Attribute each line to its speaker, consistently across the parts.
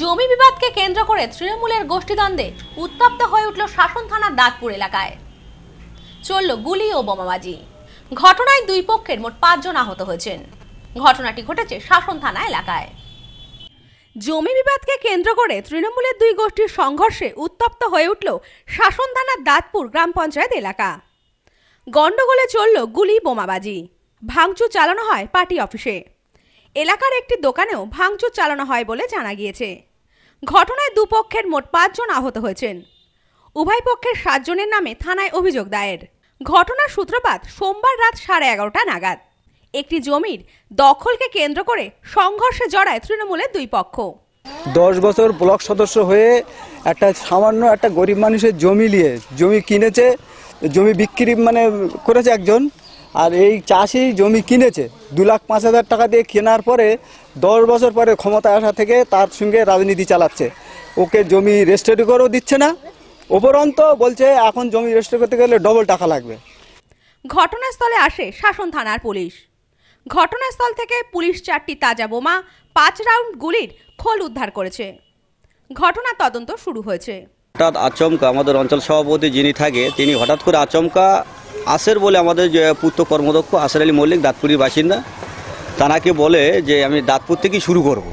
Speaker 1: জমি বিবাদকে কেন্দ্র করে তৃণমূলের গোষ্ঠীদ্বন্দ্বে উত্তপ্ত হয়ে উঠল শাসন থানার দাঁতপুর এলাকায় চলল গুলি ও বোমাবাজি ঘটনায় দুই পক্ষের মোট পাঁচজন আহত হয়েছেন ঘটনাটি ঘটেছে শাসন থানা এলাকায় জমি বিবাদকে কেন্দ্র করে তৃণমূলের দুই গোষ্ঠীর সংঘর্ষে উত্তপ্ত হয়ে উঠল শাসন থানার দাঁতপুর গ্রাম পঞ্চায়েত এলাকা গণ্ডগোলে চলল গুলি বোমাবাজি ভাঙচুর চালানো হয় পার্টি অফিসে এলাকার একটি দোকানেও ভাঙচুর চালানো হয় বলে জানা গিয়েছে ঘটনায় দুপক্ষের মোট পাঁচজন আহত হয়েছেন উভয় পক্ষের সাতজনের নামে থানায় অভিযোগ দায়ের ঘটনার সূত্রপাত সোমবার রাত সাড়ে এগারোটা নাগাদ একটি জমির দখলকে কেন্দ্র করে সংঘর্ষে জড়ায় তৃণমূলের দুই পক্ষ
Speaker 2: দশ বছর ব্লক সদস্য হয়ে একটা সামান্য একটা গরিব মানুষের জমি নিয়ে জমি কিনেছে জমি বিক্রি মানে করেছে একজন আর এই চাষি জমি কিনেছে দু লাখ পাঁচ হাজার টাকা দিয়ে কেনার পরে দশ বছর পরে ক্ষমতা আসা থেকে তার সঙ্গে রাজনীতি চালাচ্ছে ওকে জমি রেজিস্ট্রি করেও দিচ্ছে না উপরন্ত বলছে এখন জমি রেজিস্ট্রি করতে গেলে ডবল টাকা লাগবে
Speaker 1: ঘটনাস্থলে আসে শাসন থানার পুলিশ ঘটনাস্থল থেকে পুলিশ চারটি তাজা বোমা পাঁচ রাউন্ড গুলির খোল উদ্ধার করেছে ঘটনা তদন্ত শুরু হয়েছে
Speaker 3: হঠাৎ আচমকা আমাদের অঞ্চল সভাপতি যিনি থাকে তিনি হঠাৎ করে আচমকা আসের বলে আমাদের যে পুত্র কর্মদক্ষ আসের আলী মল্লিক দাঁতপুরির বাসিন্দা তানাকে বলে যে আমি দাঁতপুর থেকেই শুরু করব।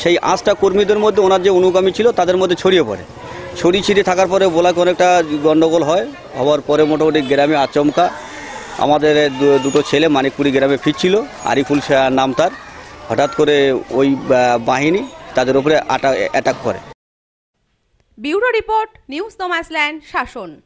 Speaker 3: সেই আঁচটা কর্মীদের মধ্যে ওনার যে অনুগামী ছিল তাদের মধ্যে ছড়িয়ে পড়ে ছড়িয়ে ছিটিয়ে থাকার পরে বলাকে অনেকটা গণ্ডগোল হয় হওয়ার পরে মোটামুটি গ্রামে আচমকা আমাদের দুটো ছেলে মানিকপুরি গ্রামে ফিরছিল আরিফুল নাম তার হঠাৎ করে ওই বাহিনী তাদের
Speaker 2: উপরে অ্যাটাক করে
Speaker 1: বিউরো রিপোর্ট নিউজ দমাসল্যান্ড শাসন